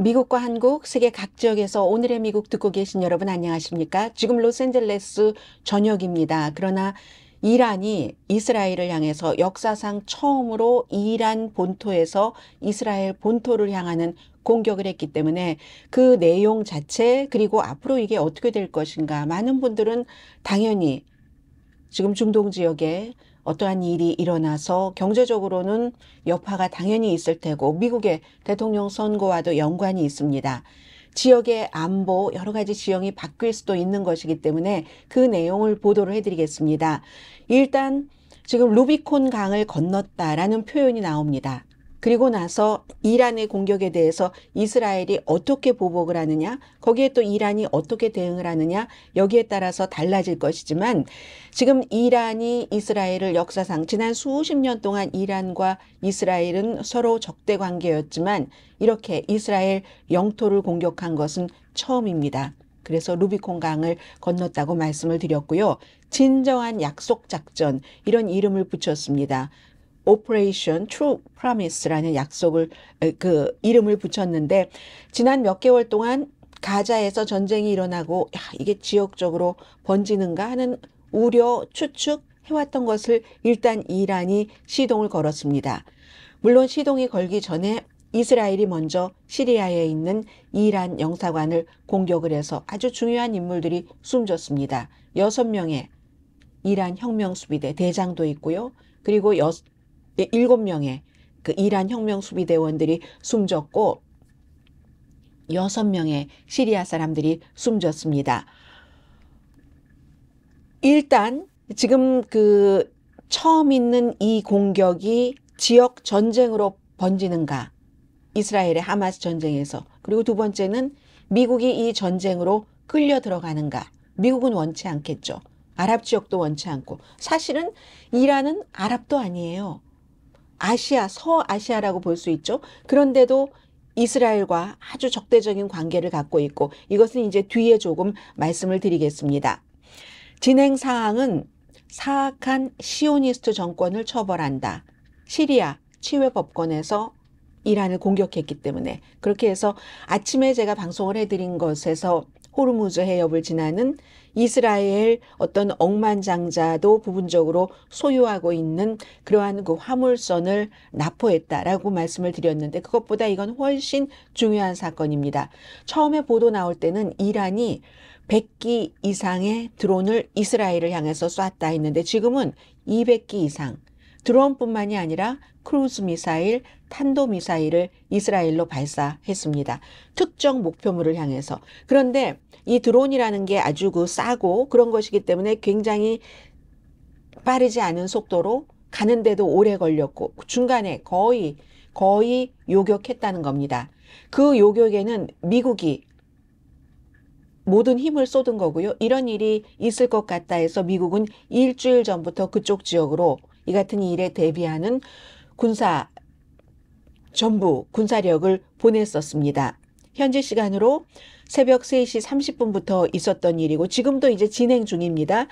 미국과 한국, 세계 각 지역에서 오늘의 미국 듣고 계신 여러분 안녕하십니까? 지금 로스앤젤레스 저녁입니다. 그러나 이란이 이스라엘을 향해서 역사상 처음으로 이란 본토에서 이스라엘 본토를 향하는 공격을 했기 때문에 그 내용 자체 그리고 앞으로 이게 어떻게 될 것인가 많은 분들은 당연히 지금 중동 지역에 어떠한 일이 일어나서 경제적으로는 여파가 당연히 있을 테고 미국의 대통령 선거와도 연관이 있습니다. 지역의 안보 여러 가지 지형이 바뀔 수도 있는 것이기 때문에 그 내용을 보도를 해드리겠습니다. 일단 지금 루비콘 강을 건넜다라는 표현이 나옵니다. 그리고 나서 이란의 공격에 대해서 이스라엘이 어떻게 보복을 하느냐, 거기에 또 이란이 어떻게 대응을 하느냐, 여기에 따라서 달라질 것이지만 지금 이란이 이스라엘을 역사상 지난 수십 년 동안 이란과 이스라엘은 서로 적대 관계였지만 이렇게 이스라엘 영토를 공격한 것은 처음입니다. 그래서 루비콘 강을 건넜다고 말씀을 드렸고요. 진정한 약속 작전 이런 이름을 붙였습니다. 오퍼레이션 트루 프라미스라는 약속을 그 이름을 붙였는데 지난 몇 개월 동안 가자에서 전쟁이 일어나고 야, 이게 지역적으로 번지는가 하는 우려, 추측 해왔던 것을 일단 이란이 시동을 걸었습니다. 물론 시동이 걸기 전에 이스라엘이 먼저 시리아에 있는 이란 영사관을 공격을 해서 아주 중요한 인물들이 숨졌습니다. 여섯 명의 이란 혁명 수비대 대장도 있고요. 그리고 여, 예, 일곱 명의 그 이란 혁명 수비대원들이 숨졌고 여섯 명의 시리아 사람들이 숨졌습니다. 일단 지금 그 처음 있는 이 공격이 지역 전쟁으로 번지는가 이스라엘의 하마스 전쟁에서 그리고 두 번째는 미국이 이 전쟁으로 끌려 들어가는가 미국은 원치 않겠죠. 아랍 지역도 원치 않고 사실은 이란은 아랍도 아니에요. 아시아, 서아시아라고 볼 수 있죠. 그런데도 이스라엘과 아주 적대적인 관계를 갖고 있고 이것은 이제 뒤에 조금 말씀을 드리겠습니다. 진행 사항은 사악한 시오니스트 정권을 처벌한다. 시리아 치외 법권에서 이란을 공격했기 때문에 그렇게 해서 아침에 제가 방송을 해드린 것에서 호르무즈 해협을 지나는 이스라엘 어떤 억만장자도 부분적으로 소유하고 있는 그러한 그 화물선을 납포했다라고 말씀을 드렸는데 그것보다 이건 훨씬 중요한 사건입니다. 처음에 보도 나올 때는 이란이 100기 이상의 드론을 이스라엘을 향해서 쐈다 했는데 지금은 200기 이상 드론뿐만이 아니라 크루즈 미사일, 탄도 미사일을 이스라엘로 발사했습니다. 특정 목표물을 향해서. 그런데 이 드론이라는 게 아주 그 싸고 그런 것이기 때문에 굉장히 빠르지 않은 속도로 가는데도 오래 걸렸고 중간에 거의 거의 요격했다는 겁니다. 그 요격에는 미국이 모든 힘을 쏟은 거고요. 이런 일이 있을 것 같다 해서 미국은 일주일 전부터 그쪽 지역으로 이 같은 일에 대비하는 군사 전부 군사력을 보냈었습니다. 현재 시간으로 새벽 3시 30분부터 있었던 일이고 지금도 이제 진행 중입니다.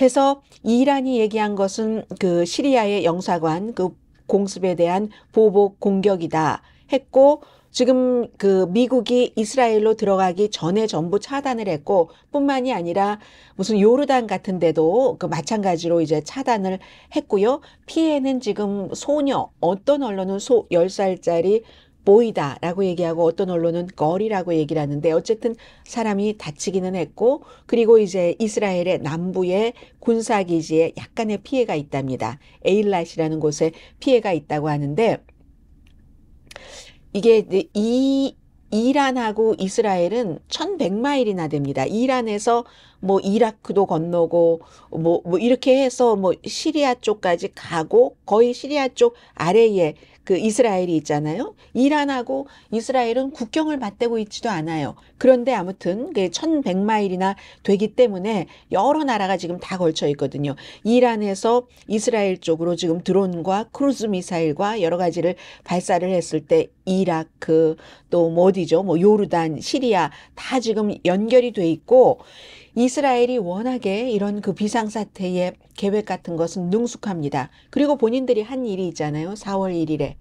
해서 이란이 얘기한 것은 그 시리아의 영사관 그 공습에 대한 보복 공격이다 했고 지금 그 미국이 이스라엘로 들어가기 전에 전부 차단을 했고 뿐만이 아니라 무슨 요르단 같은 데도 그 마찬가지로 이제 차단을 했고요. 피해는 지금 소녀, 어떤 언론은 소 10살짜리 보이다라고 얘기하고 어떤 언론은 거리라고 얘기를 하는데 어쨌든 사람이 다치기는 했고 그리고 이제 이스라엘의 남부의 군사기지에 약간의 피해가 있답니다. 에일랏이라는 곳에 피해가 있다고 하는데 이게 이 이란하고 이스라엘은 1100마일이나 됩니다. 이란에서 뭐 이라크도 건너고 뭐, 뭐 이렇게 해서 뭐 시리아 쪽까지 가고 거의 시리아 쪽 아래에 그 이스라엘이 있잖아요. 이란하고 이스라엘은 국경을 맞대고 있지도 않아요. 그런데 아무튼 그 1100마일이나 되기 때문에 여러 나라가 지금 다 걸쳐 있거든요. 이란에서 이스라엘 쪽으로 지금 드론과 크루즈 미사일과 여러 가지를 발사를 했을 때 이라크 또뭐 어디죠? 뭐 요르단, 시리아 다 지금 연결이 돼 있고 이스라엘이 워낙에 이런 그 비상사태의 계획 같은 것은 능숙합니다. 그리고 본인들이 한 일이 있잖아요. 4월 1일에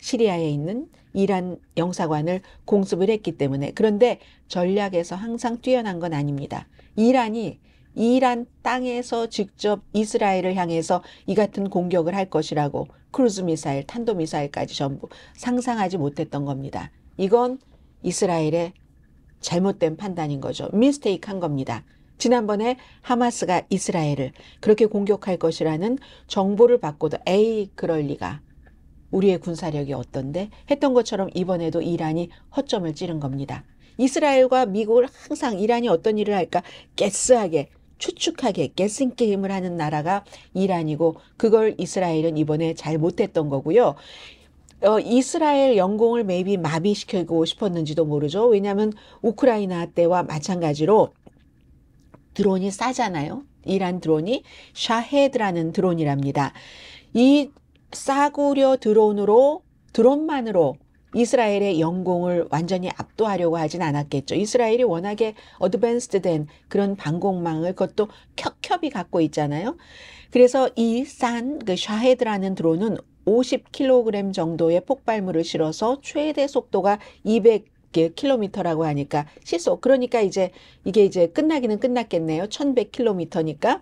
시리아에 있는 이란 영사관을 공습을 했기 때문에 그런데 전략에서 항상 뛰어난 건 아닙니다. 이란이 이란 땅에서 직접 이스라엘을 향해서 이 같은 공격을 할 것이라고 크루즈 미사일, 탄도 미사일까지 전부 상상하지 못했던 겁니다. 이건 이스라엘의 잘못된 판단인 거죠. 미스테이크한 겁니다. 지난번에 하마스가 이스라엘을 그렇게 공격할 것이라는 정보를 받고도 에이 그럴 리가 우리의 군사력이 어떤데 했던 것처럼 이번에도 이란이 허점을 찌른 겁니다. 이스라엘과 미국을 항상 이란이 어떤 일을 할까 깨스하게 추측하게 깨싱 게임을 하는 나라가 이란이고 그걸 이스라엘은 이번에 잘 못했던 거고요. 어, 이스라엘 영공을 매입이 마비시키고 싶었는지도 모르죠. 왜냐하면 우크라이나 때와 마찬가지로 드론이 싸잖아요. 이란 드론이 샤헤드라는 드론이랍니다. 이 싸구려 드론으로 드론만으로 이스라엘의 영공을 완전히 압도하려고 하진 않았겠죠. 이스라엘이 워낙에 어드밴스드된 그런 방공망을 그것도 켜켜이 갖고 있잖아요. 그래서 이산그 샤헤드라는 드론은 50kg 정도의 폭발물을 실어서 최대 속도가 200 킬로미터라고 하니까 시속 그러니까 이제 이게 이제 끝나기는 끝났겠네요. 1 1 0 0킬로미터니까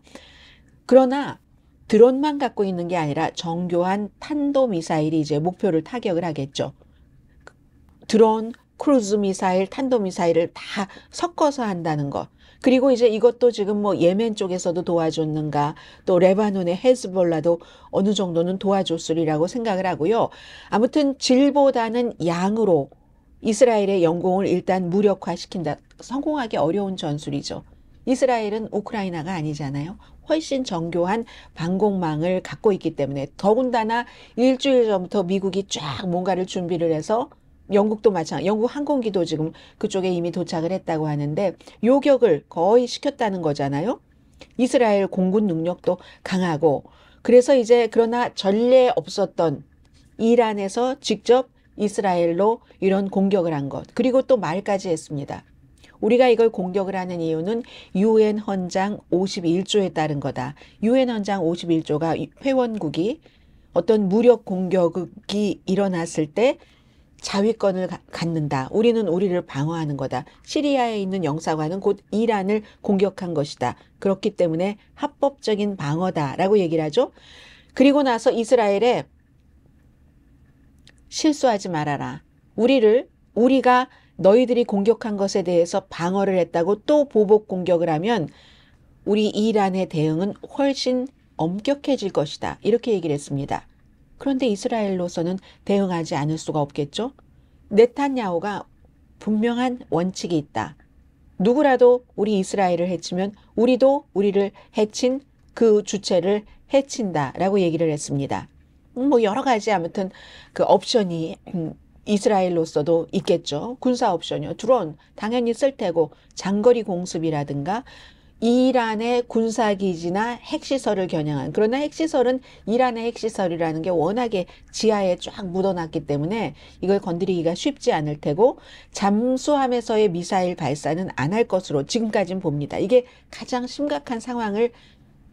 그러나 드론만 갖고 있는 게 아니라 정교한 탄도 미사일이 이제 목표를 타격을 하겠죠. 드론, 크루즈 미사일, 탄도 미사일을 다 섞어서 한다는 것. 그리고 이제 이것도 지금 뭐 예멘 쪽에서도 도와줬는가 또 레바논의 헤즈볼라도 어느 정도는 도와줬으리라고 생각을 하고요. 아무튼 질보다는 양으로 이스라엘의 영공을 일단 무력화시킨다. 성공하기 어려운 전술이죠. 이스라엘은 우크라이나가 아니잖아요. 훨씬 정교한 방공망을 갖고 있기 때문에 더군다나 일주일 전부터 미국이 쫙 뭔가를 준비를 해서 영국도 마찬가지. 영국 항공기도 지금 그쪽에 이미 도착을 했다고 하는데 요격을 거의 시켰다는 거잖아요. 이스라엘 공군 능력도 강하고 그래서 이제 그러나 전례 없었던 이란에서 직접 이스라엘로 이런 공격을 한 것. 그리고 또 말까지 했습니다. 우리가 이걸 공격을 하는 이유는 유엔 헌장 51조에 따른 거다. 유엔 헌장 51조가 회원국이 어떤 무력 공격이 일어났을 때 자위권을 갖는다. 우리는 우리를 방어하는 거다. 시리아에 있는 영사관은 곧 이란을 공격한 것이다. 그렇기 때문에 합법적인 방어다라고 얘기를 하죠. 그리고 나서 이스라엘에 실수하지 말아라. 우리를 우리가 너희들이 공격한 것에 대해서 방어를 했다고 또 보복 공격을 하면 우리 이란의 대응은 훨씬 엄격해질 것이다. 이렇게 얘기를 했습니다. 그런데 이스라엘로서는 대응하지 않을 수가 없겠죠. 네탄야후가 분명한 원칙이 있다. 누구라도 우리 이스라엘을 해치면 우리도 우리를 해친 그 주체를 해친다라고 얘기를 했습니다. 뭐 여러 가지 아무튼 그 옵션이 음, 이스라엘로서도 있겠죠. 군사 옵션이요. 드론 당연히 쓸 테고 장거리 공습이라든가 이란의 군사기지나 핵시설을 겨냥한 그러나 핵시설은 이란의 핵시설이라는 게 워낙에 지하에 쫙 묻어났기 때문에 이걸 건드리기가 쉽지 않을 테고 잠수함에서의 미사일 발사는 안 할 것으로 지금까지는 봅니다. 이게 가장 심각한 상황을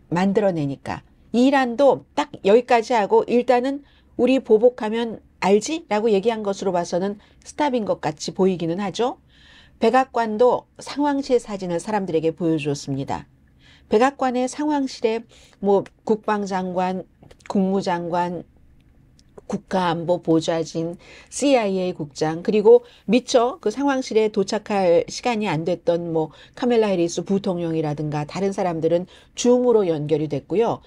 만들어내니까 이란도 딱 여기까지 하고 일단은 우리 보복하면 알지? 라고 얘기한 것으로 봐서는 스탑인 것 같이 보이기는 하죠. 백악관도 상황실 사진을 사람들에게 보여주었습니다. 백악관의 상황실에 뭐 국방장관, 국무장관, 국가안보 보좌진, CIA 국장, 그리고 미처 그 상황실에 도착할 시간이 안 됐던 뭐 카멜라 해리스 부통령이라든가 다른 사람들은 줌으로 연결이 됐고요.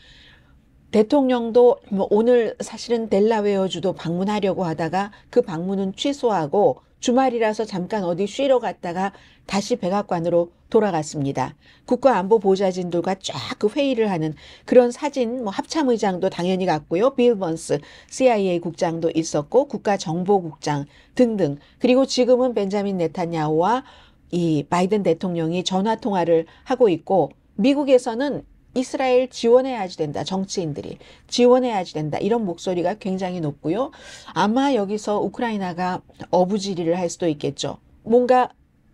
대통령도 뭐 오늘 사실은 델라웨어 주도 방문하려고 하다가 그 방문은 취소하고 주말이라서 잠깐 어디 쉬러 갔다가 다시 백악관으로 돌아갔습니다. 국가안보보좌진들과 쫙 그 회의를 하는 그런 사진 뭐 합참의장도 당연히 갔고요. 빌 번스 CIA 국장도 있었고 국가정보국장 등등 그리고 지금은 벤자민 네타냐오와이 바이든 대통령이 전화 통화를 하고 있고 미국에서는 이스라엘 지원해야지 된다. 정치인들이 지원해야지 된다. 이런 목소리가 굉장히 높고요. 아마 여기서 우크라이나가 어부지리를 할 수도 있겠죠. 뭔가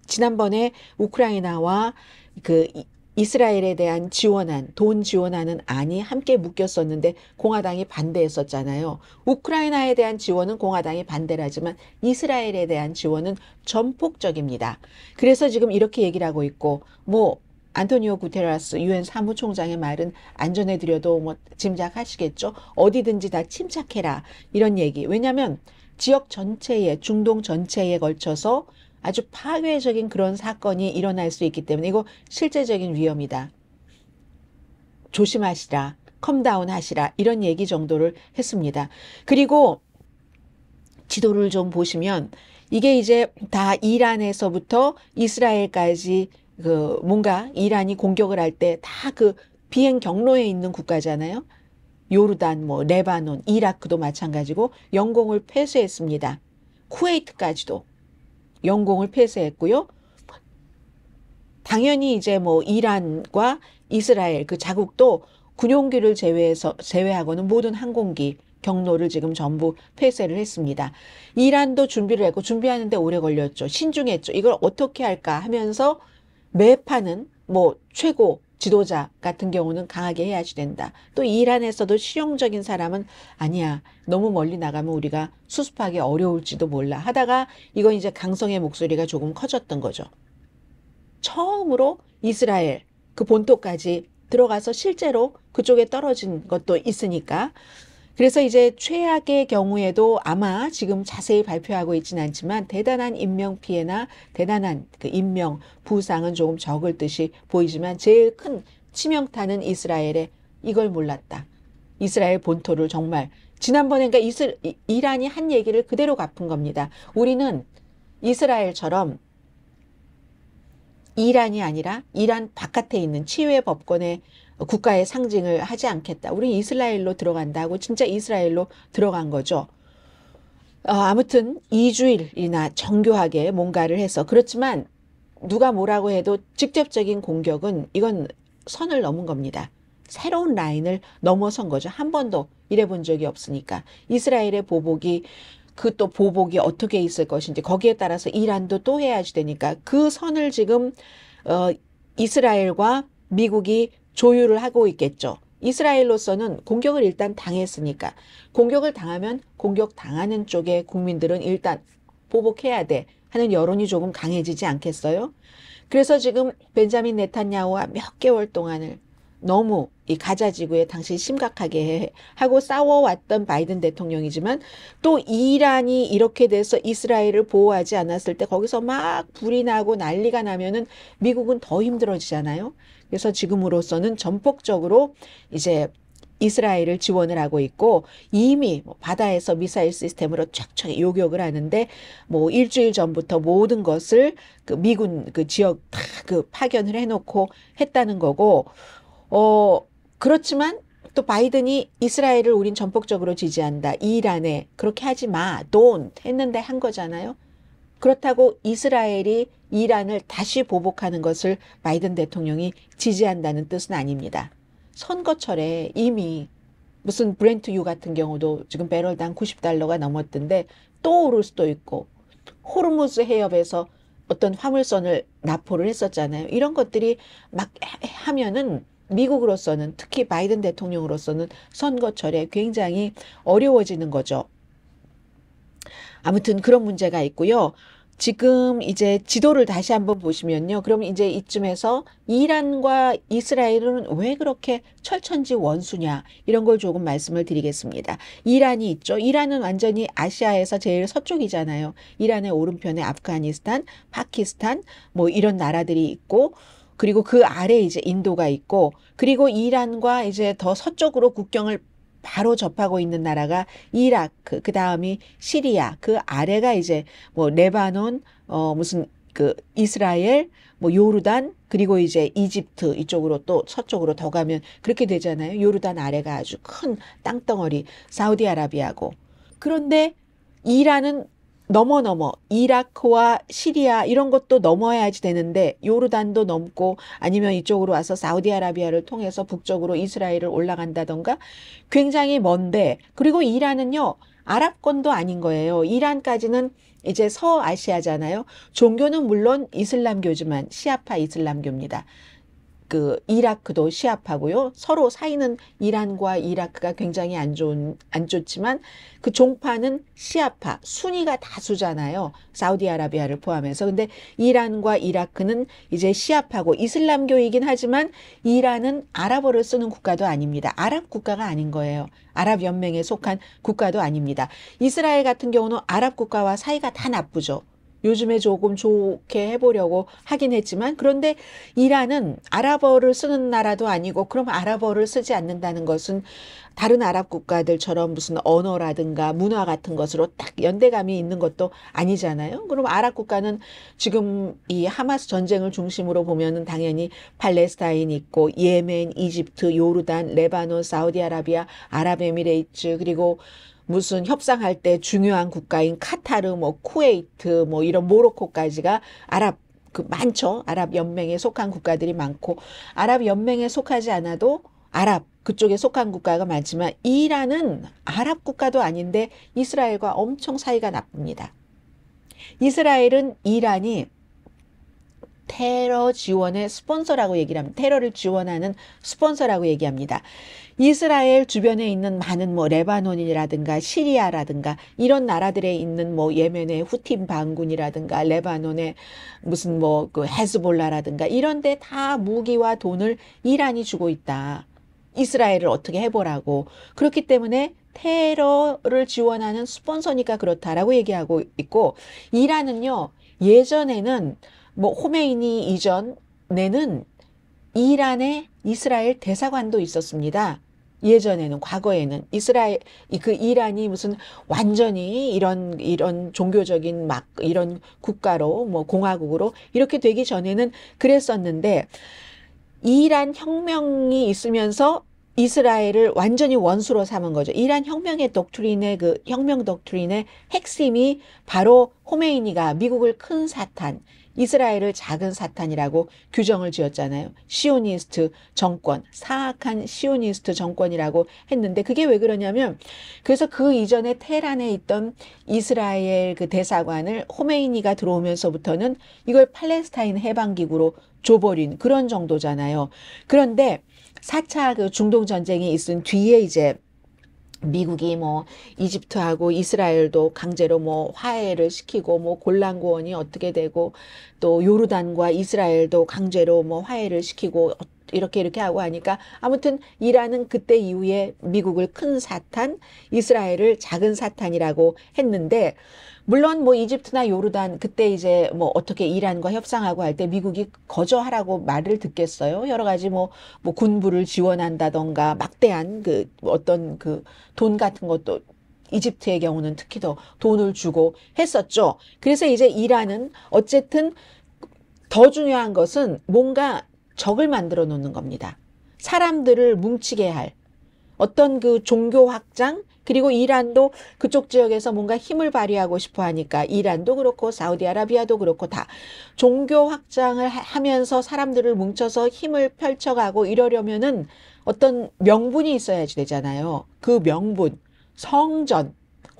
지난번에 우크라이나와 그 이스라엘에 대한 지원한돈 지원하는 안이 함께 묶였었는데 공화당이 반대했었잖아요. 우크라이나에 대한 지원은 공화당이 반대라지만 이스라엘에 대한 지원은 전폭적입니다. 그래서 지금 이렇게 얘기를 하고 있고, 뭐, 안토니오 구테라스 유엔 사무총장의 말은 안 전해드려도 뭐 짐작하시겠죠. 어디든지 다 침착해라 이런 얘기. 왜냐하면 지역 전체에 중동 전체에 걸쳐서 아주 파괴적인 그런 사건이 일어날 수 있기 때문에 이거 실제적인 위험이다. 조심하시라. 컴다운 하시라. 이런 얘기 정도를 했습니다. 그리고 지도를 좀 보시면 이게 이제 다 이란에서부터 이스라엘까지 그 뭔가 이란이 공격을 할 때 다 그 비행 경로에 있는 국가잖아요. 요르단, 뭐 레바논, 이라크도 마찬가지고 영공을 폐쇄했습니다. 쿠웨이트까지도 영공을 폐쇄했고요. 당연히 이제 뭐 이란과 이스라엘 그 자국도 군용기를 제외해서 제외하고는 모든 항공기 경로를 지금 전부 폐쇄를 했습니다. 이란도 준비를 했고 준비하는데 오래 걸렸죠. 신중했죠. 이걸 어떻게 할까 하면서 매판은뭐 최고 지도자 같은 경우는 강하게 해야지 된다. 또 이란에서도 실용적인 사람은 아니야. 너무 멀리 나가면 우리가 수습하기 어려울지도 몰라. 하다가 이건 이제 강성의 목소리가 조금 커졌던 거죠. 처음으로 이스라엘 그 본토까지 들어가서 실제로 그쪽에 떨어진 것도 있으니까 그래서 이제 최악의 경우에도 아마 지금 자세히 발표하고 있지는 않지만 대단한 인명 피해나 대단한 그 인명 부상은 조금 적을 듯이 보이지만 제일 큰 치명타는 이스라엘에 이걸 몰랐다. 이스라엘 본토를 정말 지난번에 그러니까 이슬, 이란이 한 얘기를 그대로 갚은 겁니다. 우리는 이스라엘처럼 이란이 아니라 이란 바깥에 있는 치유의법권에 국가의 상징을 하지 않겠다. 우리 이스라엘로 들어간다고 진짜 이스라엘로 들어간 거죠. 어, 아무튼 2주일이나 정교하게 뭔가를 해서 그렇지만 누가 뭐라고 해도 직접적인 공격은 이건 선을 넘은 겁니다. 새로운 라인을 넘어선 거죠. 한 번도 이래 본 적이 없으니까. 이스라엘의 보복이 그 또 보복이 어떻게 있을 것인지 거기에 따라서 이란도 또 해야지 되니까 그 선을 지금 어, 이스라엘과 미국이 조율을 하고 있겠죠. 이스라엘로서는 공격을 일단 당했으니까 공격을 당하면 공격 당하는 쪽에 국민들은 일단 보복해야 돼 하는 여론이 조금 강해지지 않겠어요? 그래서 지금 벤자민 네탄야후와 몇 개월 동안을 너무 이 가자 지구에 당시 심각하게 하고 싸워왔던 바이든 대통령이지만 또 이란이 이렇게 돼서 이스라엘을 보호하지 않았을 때 거기서 막 불이 나고 난리가 나면은 미국은 더 힘들어지잖아요. 그래서 지금으로서는 전폭적으로 이제 이스라엘을 지원을 하고 있고 이미 뭐 바다에서 미사일 시스템으로 쫙쫙 요격을 하는데 뭐 일주일 전부터 모든 것을 그 미군 그 지역 다 그 파견을 해놓고 했다는 거고 어 그렇지만 또 바이든이 이스라엘을 우린 전폭적으로 지지한다 이란에 그렇게 하지 마 don't 했는데 한 거잖아요 그렇다고 이스라엘이 이란을 다시 보복하는 것을 바이든 대통령이 지지한다는 뜻은 아닙니다. 선거철에 이미 무슨 브렌트유 같은 경우도 지금 배럴당 90달러가 넘었던데 또 오를 수도 있고 호르무즈 해협에서 어떤 화물선을 납포를 했었잖아요. 이런 것들이 막 하면은 미국으로서는 특히 바이든 대통령으로서는 선거철에 굉장히 어려워지는 거죠. 아무튼 그런 문제가 있고요. 지금 이제 지도를 다시 한번 보시면요. 그럼 이제 이쯤에서 이란과 이스라엘은 왜 그렇게 철천지 원수냐 이런 걸 조금 말씀을 드리겠습니다. 이란이 있죠. 이란은 완전히 아시아에서 제일 서쪽이잖아요. 이란의 오른편에 아프가니스탄, 파키스탄 뭐 이런 나라들이 있고 그리고 그 아래 이제 인도가 있고 그리고 이란과 이제 더 서쪽으로 국경을 바로 접하고 있는 나라가 이라크, 그 다음이 시리아, 그 아래가 이제 뭐 레바논, 어, 무슨 그 이스라엘, 뭐 요르단, 그리고 이제 이집트 이쪽으로 또 서쪽으로 더 가면 그렇게 되잖아요. 요르단 아래가 아주 큰 땅덩어리 사우디아라비아고. 그런데 이라는 넘어 넘어 이라크와 시리아 이런 것도 넘어야지 되는데 요르단도 넘고 아니면 이쪽으로 와서 사우디아라비아를 통해서 북쪽으로 이스라엘을 올라간다던가 굉장히 먼데 그리고 이란은요 아랍권도 아닌 거예요. 이란까지는 이제 서아시아잖아요. 종교는 물론 이슬람교지만 시아파 이슬람교입니다. 그 이라크도 시합하고요. 서로 사이는 이란과 이라크가 굉장히 안 좋은 안 좋지만 그 종파는 시아파 순위가 다수잖아요. 사우디아라비아를 포함해서 근데 이란과 이라크는 이제 시아파고 이슬람교이긴 하지만 이란은 아랍어를 쓰는 국가도 아닙니다. 아랍 국가가 아닌 거예요. 아랍 연맹에 속한 국가도 아닙니다. 이스라엘 같은 경우는 아랍 국가와 사이가 다 나쁘죠. 요즘에 조금 좋게 해보려고 하긴 했지만 그런데 이란은 아랍어를 쓰는 나라도 아니고 그럼 아랍어를 쓰지 않는다는 것은 다른 아랍 국가들처럼 무슨 언어라든가 문화 같은 것으로 딱 연대감이 있는 것도 아니잖아요. 그럼 아랍 국가는 지금 이 하마스 전쟁을 중심으로 보면은 당연히 팔레스타인 있고 예멘, 이집트, 요르단, 레바논, 사우디아라비아, 아랍에미레이츠 그리고 무슨 협상할 때 중요한 국가인 카타르, 뭐 쿠웨이트, 뭐 이런 모로코까지가 아랍 그 많죠. 아랍 연맹에 속한 국가들이 많고 아랍 연맹에 속하지 않아도 아랍 그쪽에 속한 국가가 많지만 이란은 아랍 국가도 아닌데 이스라엘과 엄청 사이가 나쁩니다. 이스라엘은 이란이 테러 지원의 스폰서라고 얘기를 합니다. 테러를 지원하는 스폰서라고 얘기합니다. 이스라엘 주변에 있는 많은 뭐 레바논이라든가 시리아라든가 이런 나라들에 있는 뭐 예멘의 후팀 반군이라든가 레바논의 무슨 뭐그 헤즈볼라라든가 이런 데다 무기와 돈을 이란이 주고 있다. 이스라엘을 어떻게 해보라고. 그렇기 때문에 테러를 지원하는 스폰서니까 그렇다라고 얘기하고 있고, 이란은요, 예전에는 뭐호메이니이전에는 이란의 이스라엘 대사관도 있었습니다. 예전에는 과거에는 이스라엘 그 이란이 무슨 완전히 이런 이런 종교적인 막 이런 국가로 뭐 공화국으로 이렇게 되기 전에는 그랬었는데 이란 혁명이 있으면서 이스라엘을 완전히 원수로 삼은 거죠. 이란 혁명의 독트린의 그 혁명 독트린의 핵심이 바로 호메이니가 미국을 큰 사탄 이스라엘을 작은 사탄이라고 규정을 지었잖아요. 시오니스트 정권, 사악한 시오니스트 정권이라고 했는데 그게 왜 그러냐면 그래서 그 이전에 테란에 있던 이스라엘 그 대사관을 호메이니가 들어오면서부터는 이걸 팔레스타인 해방기구로 줘버린 그런 정도잖아요. 그런데 4차 그 중동 전쟁이 있은 뒤에 이제 미국이 뭐 이집트하고 이스라엘도 강제로 뭐 화해를 시키고 뭐곤란고원이 어떻게 되고 또 요르단과 이스라엘도 강제로 뭐 화해를 시키고 이렇게 이렇게 하고 하니까 아무튼 이란은 그때 이후에 미국을 큰 사탄, 이스라엘을 작은 사탄이라고 했는데 물론 뭐 이집트나 요르단 그때 이제 뭐 어떻게 이란과 협상하고 할 때 미국이 거저하라고 말을 듣겠어요. 여러 가지 뭐, 뭐 군부를 지원한다던가 막대한 그 어떤 그 돈 같은 것도 이집트의 경우는 특히 더 돈을 주고 했었죠. 그래서 이제 이란은 어쨌든 더 중요한 것은 뭔가 적을 만들어 놓는 겁니다. 사람들을 뭉치게 할 어떤 그 종교 확장 그리고 이란도 그쪽 지역에서 뭔가 힘을 발휘하고 싶어 하니까 이란도 그렇고 사우디아라비아도 그렇고 다 종교 확장을 하면서 사람들을 뭉쳐서 힘을 펼쳐가고 이러려면은 어떤 명분이 있어야지 되잖아요. 그 명분 성전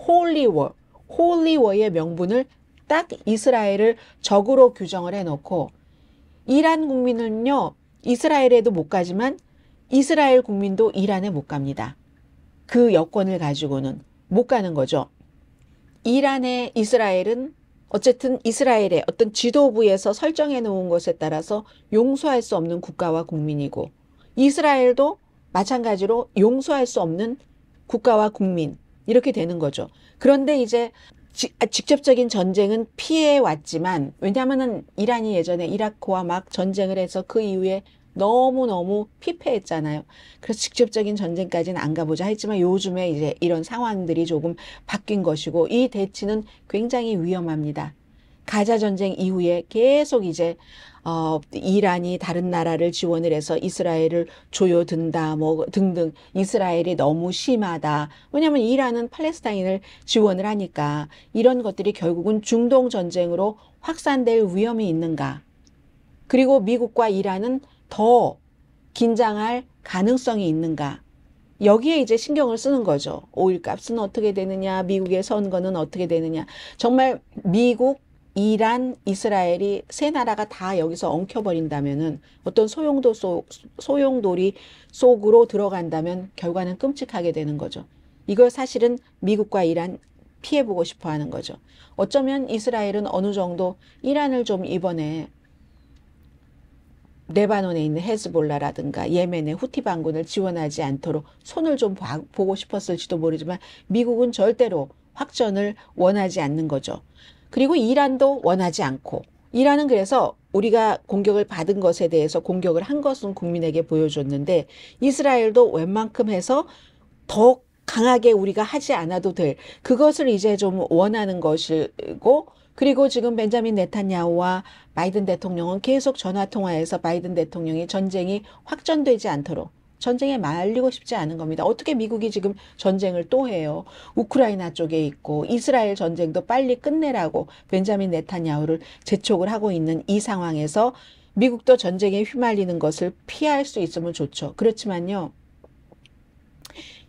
홀리워 홀리워의 명분을 딱 이스라엘을 적으로 규정을 해놓고 이란 국민은요, 이스라엘에도 못 가지만 이스라엘 국민도 이란에 못 갑니다. 그 여권을 가지고는 못 가는 거죠. 이란의 이스라엘은 어쨌든 이스라엘의 어떤 지도부에서 설정해 놓은 것에 따라서 용서할 수 없는 국가와 국민이고 이스라엘도 마찬가지로 용서할 수 없는 국가와 국민 이렇게 되는 거죠. 그런데 이제 지, 아, 직접적인 전쟁은 피해 왔지만 왜냐하면은 이란이 예전에 이라크와 막 전쟁을 해서 그 이후에 너무너무 피폐했잖아요. 그래서 직접적인 전쟁까지는 안 가보자 했지만 요즘에 이제 이런 상황들이 조금 바뀐 것이고 이 대치는 굉장히 위험합니다. 가자 전쟁 이후에 계속 이제 어 이란이 다른 나라를 지원을 해서 이스라엘을 조여든다 뭐 등등 이스라엘이 너무 심하다. 왜냐면 하 이란은 팔레스타인을 지원을 하니까 이런 것들이 결국은 중동 전쟁으로 확산될 위험이 있는가? 그리고 미국과 이란은 더 긴장할 가능성이 있는가? 여기에 이제 신경을 쓰는 거죠. 오일 값은 어떻게 되느냐, 미국의 선거는 어떻게 되느냐. 정말 미국, 이란, 이스라엘이 세 나라가 다 여기서 엉켜버린다면은 어떤 소용도 속, 소용돌이 속으로 들어간다면 결과는 끔찍하게 되는 거죠. 이걸 사실은 미국과 이란 피해보고 싶어 하는 거죠. 어쩌면 이스라엘은 어느 정도 이란을 좀 이번에 레바논에 있는 헤즈볼라라든가 예멘의 후티 반군을 지원하지 않도록 손을 좀 보고 싶었을지도 모르지만 미국은 절대로 확전을 원하지 않는 거죠. 그리고 이란도 원하지 않고 이란은 그래서 우리가 공격을 받은 것에 대해서 공격을 한 것은 국민에게 보여줬는데 이스라엘도 웬만큼 해서 더 강하게 우리가 하지 않아도 될 그것을 이제 좀 원하는 것이고 그리고 지금 벤자민 네탄야후와 바이든 대통령은 계속 전화 통화에서 바이든 대통령이 전쟁이 확전되지 않도록 전쟁에 말리고 싶지 않은 겁니다. 어떻게 미국이 지금 전쟁을 또 해요? 우크라이나 쪽에 있고 이스라엘 전쟁도 빨리 끝내라고 벤자민 네타냐후를 재촉을 하고 있는 이 상황에서 미국도 전쟁에 휘말리는 것을 피할 수 있으면 좋죠. 그렇지만요.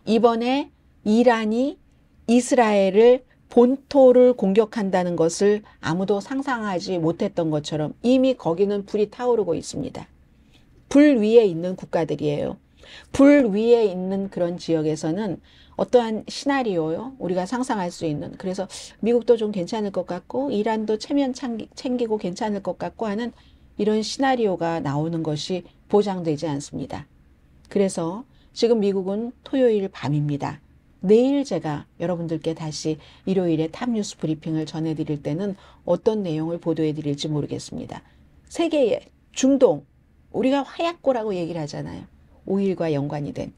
이번에 이란이 이스라엘을 본토를 공격한다는 것을 아무도 상상하지 못했던 것처럼 이미 거기는 불이 타오르고 있습니다. 불 위에 있는 국가들이에요. 불 위에 있는 그런 지역에서는 어떠한 시나리오요? 우리가 상상할 수 있는 그래서 미국도 좀 괜찮을 것 같고 이란도 체면 챙기고 괜찮을 것 같고 하는 이런 시나리오가 나오는 것이 보장되지 않습니다. 그래서 지금 미국은 토요일 밤입니다. 내일 제가 여러분들께 다시 일요일에 탑뉴스 브리핑을 전해드릴 때는 어떤 내용을 보도해드릴지 모르겠습니다. 세계의 중동, 우리가 화약고라고 얘기를 하잖아요. 오일과 연관이 된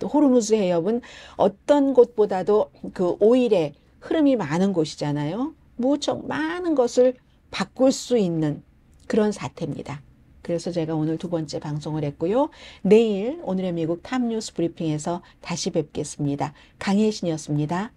또 호르무즈 해협은 어떤 곳보다도 그 오일의 흐름이 많은 곳이잖아요. 무척 많은 것을 바꿀 수 있는 그런 사태입니다. 그래서 제가 오늘 두 번째 방송을 했고요. 내일 오늘의 미국 탑뉴스 브리핑에서 다시 뵙겠습니다. 강혜신이었습니다.